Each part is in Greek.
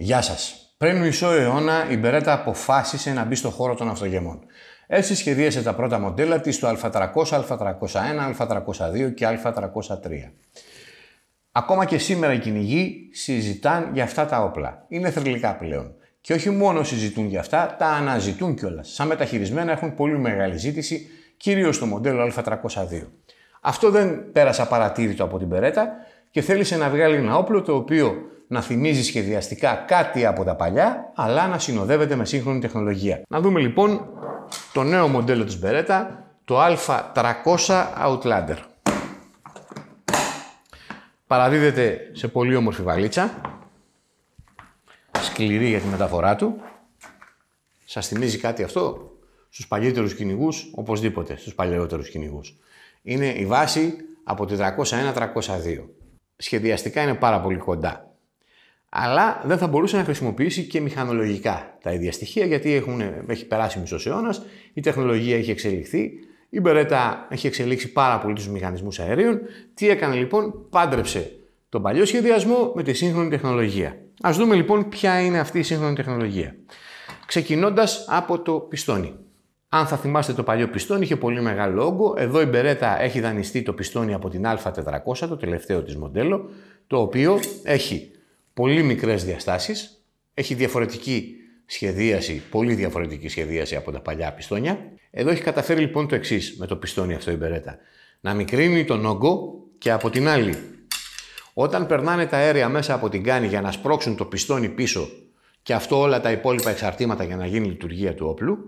Γεια σας. Πριν μισό αιώνα, η Μπερέτα αποφάσισε να μπει στο χώρο των αυτογεμών. Έτσι σχεδίασε τα πρώτα μοντέλα της στο Α300, Α301, Α302 και Α303. Ακόμα και σήμερα οι κυνηγοί συζητάν για αυτά τα όπλα. Είναι θρηλυκά πλέον. Και όχι μόνο συζητούν για αυτά, τα αναζητούν κιόλας. Σαν μεταχειρισμένα έχουν πολύ μεγάλη ζήτηση, κυρίως στο μοντέλο Α302. Αυτό δεν πέρασε απαρατήρητο από την Μπερέτα και θέλησε να βγάλει ένα όπλο το οποίο να θυμίζει σχεδιαστικά κάτι από τα παλιά, αλλά να συνοδεύεται με σύγχρονη τεχνολογία. Να δούμε λοιπόν το νέο μοντέλο της Beretta, το α300 Outlander. Παραδίδεται σε πολύ όμορφη βαλίτσα, σκληρή για τη μεταφορά του. Σας θυμίζει κάτι αυτό στους παλιότερους κυνηγούς, οπωσδήποτε στους παλαιότερους κυνηγούς. Είναι η βάση τη 301 401-302. Σχεδιαστικά είναι πάρα πολύ κοντά αλλά δεν θα μπορούσε να χρησιμοποιήσει και μηχανολογικά τα ίδια στοιχεία, γιατί έχουν, έχει περάσει μισός αιώνας, η τεχνολογία έχει εξελιχθεί, η Μπερέτα έχει εξελίξει πάρα πολύ τους μηχανισμούς αερίων. Τι έκανε λοιπόν, πάντρεψε τον παλιό σχεδιασμό με τη σύγχρονη τεχνολογία. Ας δούμε λοιπόν ποια είναι αυτή η σύγχρονη τεχνολογία. Ξεκινώντας από το πιστόνι. Αν θα θυμάστε το παλιό πιστόνι είχε πολύ μεγάλο όγκο. Εδώ η Μπερέτα έχει δανειστεί το πιστόνι από την Α400, το τελευταίο της μοντέλο, το οποίο έχει πολύ μικρές διαστάσεις, έχει διαφορετική σχεδίαση, πολύ διαφορετική σχεδίαση από τα παλιά πιστόνια. Εδώ έχει καταφέρει λοιπόν το εξής με το πιστόνι αυτό η Μπερέτα. Να μικρύνει τον όγκο και από την άλλη. Όταν περνάνε τα αέρια μέσα από την κάνη για να σπρώξουν το πιστόνι πίσω και αυτό όλα τα υπόλοιπα εξαρτήματα για να γίνει λειτουργία του όπλου,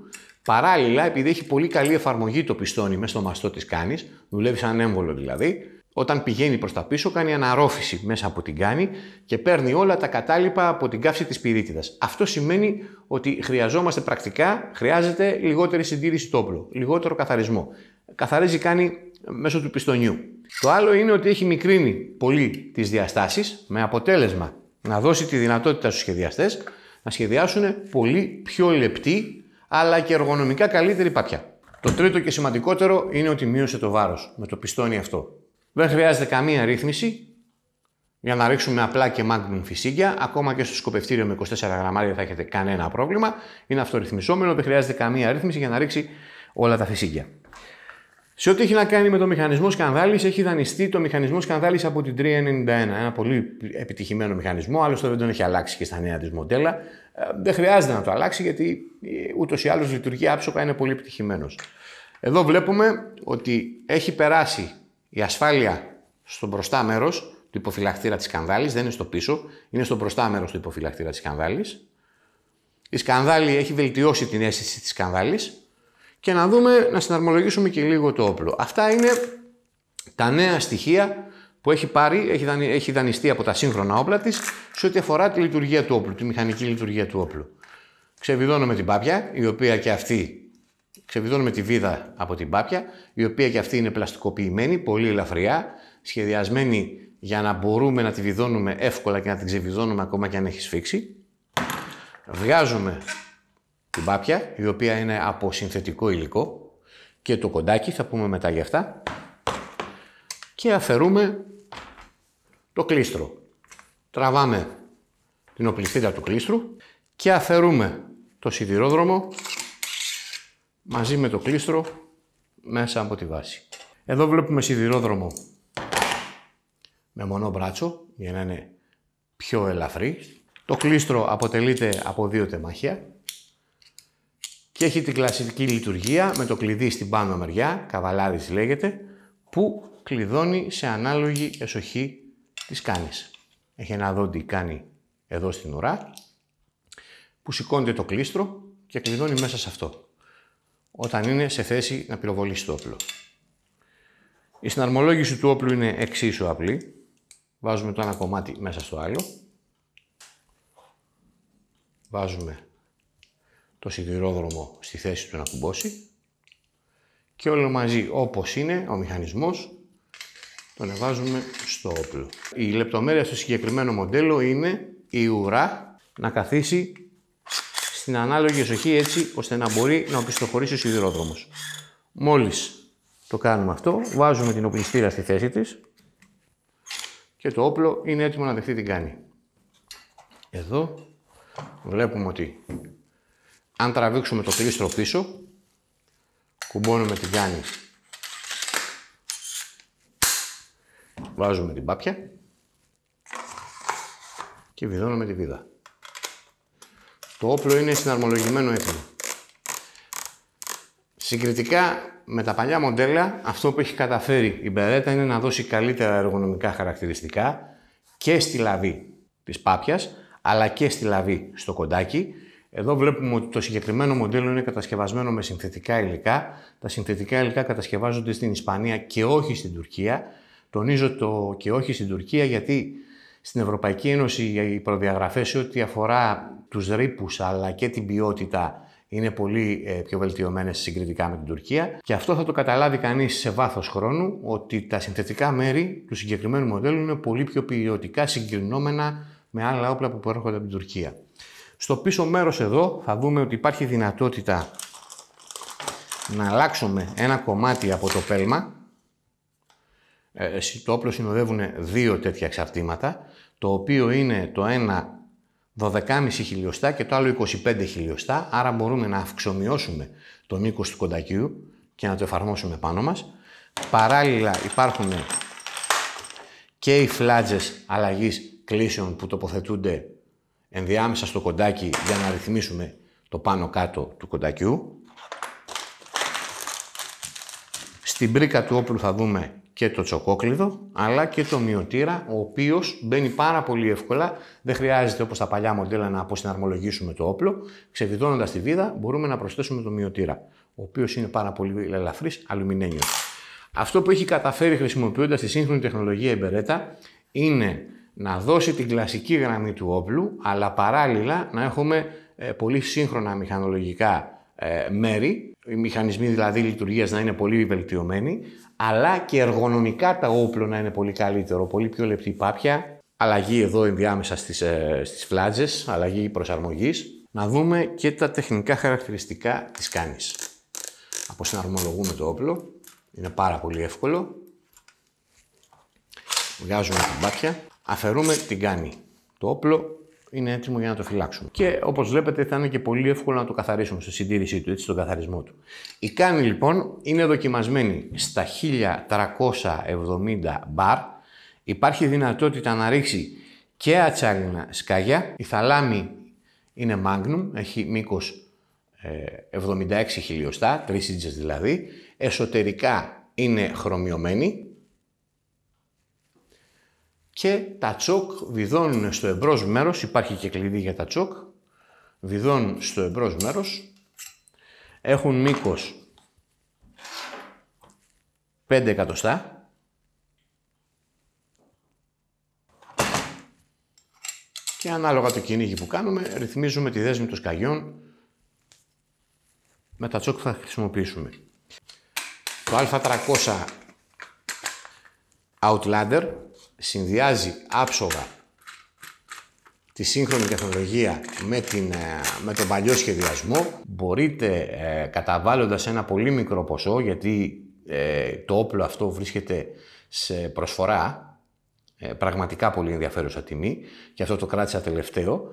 παράλληλα επειδή έχει πολύ καλή εφαρμογή το πιστόνι μέσα στο μαστό της κάνης, δουλεύει σαν έμβολο δηλαδή, όταν πηγαίνει προς τα πίσω κάνει αναρρόφηση μέσα από την κάνη και παίρνει όλα τα κατάλοιπα από την καύση της πυρίτιδας. Αυτό σημαίνει ότι χρειαζόμαστε πρακτικά, χρειάζεται λιγότερη συντήρηση στο όπλο, λιγότερο καθαρισμό. Καθαρίζει κάνει μέσω του πιστονιού. Το άλλο είναι ότι έχει μικρύνει πολύ τις διαστάσεις με αποτέλεσμα να δώσει τη δυνατότητα στους σχεδιαστές να σχεδιάσουν πολύ πιο λεπτή αλλά και εργονομικά καλύτερη παπιά. Το τρίτο και σημαντικότερο είναι ότι μείωσε το βάρος με το πιστόνι αυτό. Δεν χρειάζεται καμία ρύθμιση για να ρίξουμε απλά και Magnum φυσίγγια Ακόμα και στο σκοπευτήριο με 24 γραμμάρια θα έχετε κανένα πρόβλημα. Είναι αυτορυθμισόμενο, δεν χρειάζεται καμία ρύθμιση για να ρίξει όλα τα φυσίγγια. Σε ό,τι έχει να κάνει με το μηχανισμό σκανδάλης, έχει δανειστεί το μηχανισμό σκανδάλης από την 391. Ένα πολύ επιτυχημένο μηχανισμό, άλλωστε δεν τον έχει αλλάξει και στα νέα της μοντέλα. Ε, δεν χρειάζεται να το αλλάξει γιατί ε, ούτως ή άλλως λειτουργεί άψογα, είναι πολύ επιτυχημένος. Εδώ βλέπουμε ότι έχει περάσει η ασφάλεια στο μπροστά μέρο του υποφυλακτήρα της σκανδάλη δεν είναι στο πίσω, είναι στο μπροστά μέρο του υποφυλακτήρα της σκανδάλη. Η σκανδάλη έχει βελτιώσει την αίσθηση της σκανδάλη. Και να δούμε, να συναρμολογήσουμε και λίγο το όπλο. Αυτά είναι τα νέα στοιχεία που έχει πάρει, έχει, δανει, έχει δανειστεί από τα σύγχρονα όπλα της σε ό,τι αφορά τη λειτουργία του όπλου, τη μηχανική λειτουργία του όπλου. Ξεβιδώνω με την πάπια, η οποία και αυτή Ξεβιδώνουμε τη βίδα από την πάπια, η οποία και αυτή είναι πλαστικοποιημένη, πολύ ελαφριά, σχεδιασμένη για να μπορούμε να τη βιδώνουμε εύκολα και να την ξεβιδώνουμε ακόμα και αν έχει σφίξει. Βγάζουμε την πάπια, η οποία είναι από συνθετικό υλικό και το κοντάκι, θα πούμε μετά για αυτά. Και αφαιρούμε το κλίστρο. Τραβάμε την οπλιστήρα του κλίστρου και αφαιρούμε το σιδηρόδρομο μαζί με το κλίστρο μέσα από τη βάση. Εδώ βλέπουμε σιδηρόδρομο με μονό μπράτσο για να είναι πιο ελαφρύ. Το κλίστρο αποτελείται από δύο τεμάχια και έχει την κλασική λειτουργία με το κλειδί στην πάνω μεριά, καβαλάδης λέγεται, που κλειδώνει σε ανάλογη εσοχή της κάνης. Έχει ένα δόντι κάνει εδώ στην ουρά που σηκώνεται το κλίστρο και κλειδώνει μέσα σε αυτό όταν είναι σε θέση να πυροβολήσει το όπλο. Η συναρμολόγηση του όπλου είναι εξίσου απλή. Βάζουμε το ένα κομμάτι μέσα στο άλλο. Βάζουμε το σιδηρόδρομο στη θέση του να κουμπώσει. Και όλο μαζί όπως είναι ο μηχανισμός τον βάζουμε στο όπλο. Η λεπτομέρεια στο συγκεκριμένο μοντέλο είναι η ουρά να καθίσει στην ανάλογη εσοχή έτσι ώστε να μπορεί να οπισθοχωρήσει ο σιδηρόδρομος. Μόλις το κάνουμε αυτό, βάζουμε την οπλιστήρα στη θέση της και το όπλο είναι έτοιμο να δεχτεί την κάνει. Εδώ βλέπουμε ότι αν τραβήξουμε το κλίστρο πίσω, κουμπώνουμε την κάνει, βάζουμε την πάπια και βιδώνουμε τη βίδα. Το όπλο είναι συναρμολογημένο έτοιμο. Συγκριτικά με τα παλιά μοντέλα, αυτό που έχει καταφέρει η Μπερέτα είναι να δώσει καλύτερα εργονομικά χαρακτηριστικά και στη λαβή της πάπιας, αλλά και στη λαβή στο κοντάκι. Εδώ βλέπουμε ότι το συγκεκριμένο μοντέλο είναι κατασκευασμένο με συνθετικά υλικά. Τα συνθετικά υλικά κατασκευάζονται στην Ισπανία και όχι στην Τουρκία. Τονίζω το και όχι στην Τουρκία γιατί στην Ευρωπαϊκή Ένωση οι προδιαγραφές ό,τι αφορά τους ρήπους αλλά και την ποιότητα είναι πολύ ε, πιο βελτιωμένες συγκριτικά με την Τουρκία και αυτό θα το καταλάβει κανείς σε βάθος χρόνου ότι τα συνθετικά μέρη του συγκεκριμένου μοντέλου είναι πολύ πιο ποιοτικά συγκρινόμενα με άλλα όπλα που προέρχονται από την Τουρκία. Στο πίσω μέρος εδώ θα δούμε ότι υπάρχει δυνατότητα να αλλάξουμε ένα κομμάτι από το πέλμα. Ε, το όπλο συνοδεύουν δύο τέτοια εξαρτήματα το οποίο είναι το ένα 12,5 χιλιοστά και το άλλο 25 χιλιοστά, άρα μπορούμε να αυξομοιώσουμε το μήκος του κοντακίου και να το εφαρμόσουμε πάνω μας. Παράλληλα υπάρχουν και οι φλάτζες αλλαγής κλίσεων που τοποθετούνται ενδιάμεσα στο κοντάκι για να ρυθμίσουμε το πάνω-κάτω του κοντακιού. Στην πρίκα του όπλου θα δούμε και το τσοκόκλειδο, αλλά και το μειωτήρα, ο οποίος μπαίνει πάρα πολύ εύκολα. Δεν χρειάζεται όπως τα παλιά μοντέλα να αποσυναρμολογήσουμε το όπλο. Ξεβιδώνοντα τη βίδα, μπορούμε να προσθέσουμε το μειωτήρα, ο οποίος είναι πάρα πολύ ελαφρύς αλουμινένιος. Αυτό που έχει καταφέρει χρησιμοποιώντας τη σύγχρονη τεχνολογία εμπερέτα είναι να δώσει την κλασική γραμμή του όπλου, αλλά παράλληλα να έχουμε ε, πολύ σύγχρονα μηχανολογικά ε, μέρη οι μηχανισμοί δηλαδή λειτουργίας να είναι πολύ βελτιωμένοι, αλλά και εργονομικά τα όπλο να είναι πολύ καλύτερο, πολύ πιο λεπτή πάπια, αλλαγή εδώ ενδιάμεσα στις, ε, στις φλάτζες, αλλαγή προσαρμογής. Να δούμε και τα τεχνικά χαρακτηριστικά της κάνης. Αποσυναρμολογούμε το όπλο, είναι πάρα πολύ εύκολο. Βγάζουμε την πάπια, αφαιρούμε την κάνη. Το όπλο είναι έτοιμο για να το φυλάξουμε. Και όπως βλέπετε, θα είναι και πολύ εύκολο να το καθαρίσουμε στη συντήρησή του, έτσι στον καθαρισμό του. Η κάνη λοιπόν είναι δοκιμασμένη στα 1370 μπαρ. Υπάρχει δυνατότητα να ρίξει και ατσάλινα σκάγια. Η θαλάμη είναι magnum, έχει μήκος 76 ε, χιλιοστά, 3 δηλαδή. Εσωτερικά είναι χρωμιωμένη και τα τσόκ βιδώνουν στο εμπρός μέρος, υπάρχει και κλειδί για τα τσόκ, βιδώνουν στο εμπρός μέρος, έχουν μήκος 5 εκατοστά, και ανάλογα το κυνήγι που κάνουμε ρυθμίζουμε τη δέσμη των σκαγιών με τα τσόκ που θα χρησιμοποιήσουμε. Το α300 Outlander συνδυάζει άψογα τη σύγχρονη τεχνολογία με, την, ε, με τον παλιό σχεδιασμό. Μπορείτε ε, καταβάλλοντας ένα πολύ μικρό ποσό, γιατί ε, το όπλο αυτό βρίσκεται σε προσφορά, ε, πραγματικά πολύ ενδιαφέρουσα τιμή, και αυτό το κράτησα τελευταίο,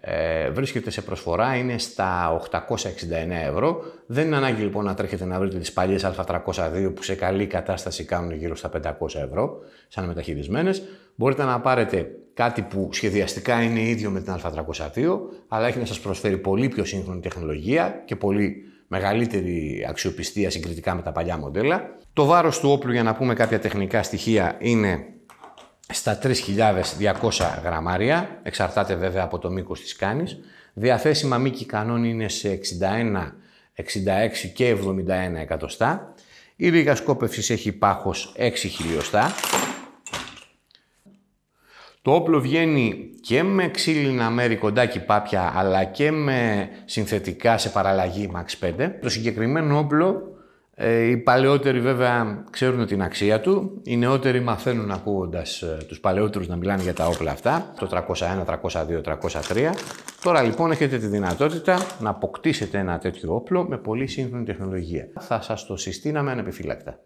ε, βρίσκεται σε προσφορά, είναι στα 869 ευρώ. Δεν είναι ανάγκη λοιπόν να τρέχετε να βρείτε τις παλιές α302 που σε καλή κατάσταση κάνουν γύρω στα 500 ευρώ, σαν μεταχειρισμένες. Μπορείτε να πάρετε κάτι που σχεδιαστικά είναι ίδιο με την α302, αλλά έχει να σας προσφέρει πολύ πιο σύγχρονη τεχνολογία και πολύ μεγαλύτερη αξιοπιστία συγκριτικά με τα παλιά μοντέλα. Το βάρος του όπλου, για να πούμε κάποια τεχνικά στοιχεία, είναι στα 3.200 γραμμάρια, εξαρτάται βέβαια από το μήκος της κάνης. Διαθέσιμα μήκη κανόν είναι σε 61, 66 και 71 εκατοστά. Η ρίγα σκόπευσης έχει πάχος 6 χιλιοστά. Το όπλο βγαίνει και με ξύλινα μέρη κοντάκι πάπια, αλλά και με συνθετικά σε παραλλαγή MAX 5. Το συγκεκριμένο όπλο ε, οι παλαιότεροι βέβαια ξέρουν την αξία του. Οι νεότεροι μαθαίνουν ακούγοντας ε, τους του παλαιότερους να μιλάνε για τα όπλα αυτά, το 301, 302, 303. Τώρα λοιπόν έχετε τη δυνατότητα να αποκτήσετε ένα τέτοιο όπλο με πολύ σύγχρονη τεχνολογία. Θα σας το συστήναμε ανεπιφύλακτα.